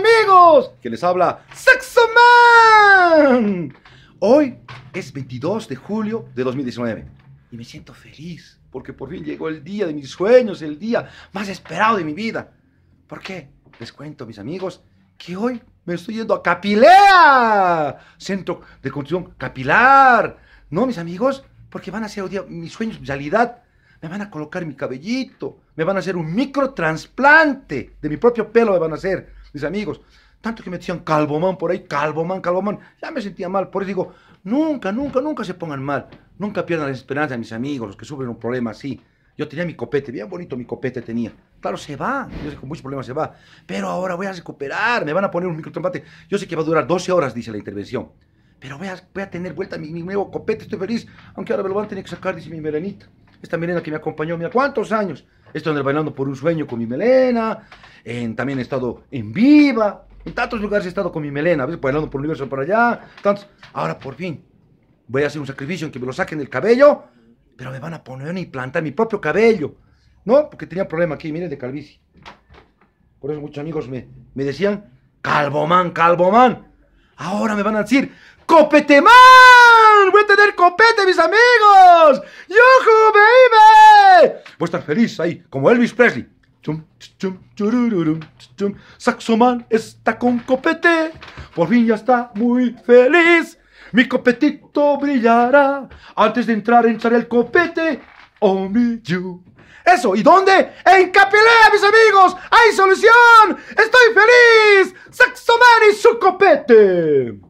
amigos, que les habla Sexo Man. Hoy es 22 de julio de 2019 y me siento feliz porque por fin llegó el día de mis sueños, el día más esperado de mi vida. ¿Por qué? Les cuento, mis amigos, que hoy me estoy yendo a Capilea, centro de construcción capilar. No, mis amigos, porque van a ser hoy día mis sueños realidad. Me van a colocar mi cabellito, me van a hacer un microtransplante de mi propio pelo, me van a hacer mis amigos. Tanto que me decían calvomán por ahí, calvomán, calvomán. Ya me sentía mal. Por eso digo, nunca, nunca, nunca se pongan mal. Nunca pierdan la esperanza, mis amigos, los que sufren un problema así. Yo tenía mi copete, bien bonito mi copete tenía. Claro, se va. Yo sé que con muchos problemas se va. Pero ahora voy a recuperar. Me van a poner un microtrombate. Yo sé que va a durar 12 horas, dice la intervención. Pero voy a, voy a tener vuelta mi, mi, nuevo copete. Estoy feliz. Aunque ahora me lo van a tener que sacar, dice mi merenita. Esta melena que me acompañó, mira, ¿cuántos años? Esto en el Bailando por un Sueño con mi melena. también he estado en Viva. En tantos lugares he estado con mi melena. Bailando por un universo para allá. Tantos. Ahora por fin voy a hacer un sacrificio en que me lo saquen del cabello. Pero me van a poner y plantar mi propio cabello. ¿No? Porque tenía problema aquí, miren, de calvicie. Por eso muchos amigos me, decían, Calvomán, Calvomán. Ahora me van a decir, Copetemán. Voy a tener copete, mis amigos. Voy a estar feliz ahí, como Elvis Presley. Saxomán Saxoman está con copete, por fin ya está muy feliz. Mi copetito brillará, antes de entrar echaré el copete. Oh, mi you. Eso, ¿y dónde? En Capilea, mis amigos, hay solución. Estoy feliz. Saxoman y su copete.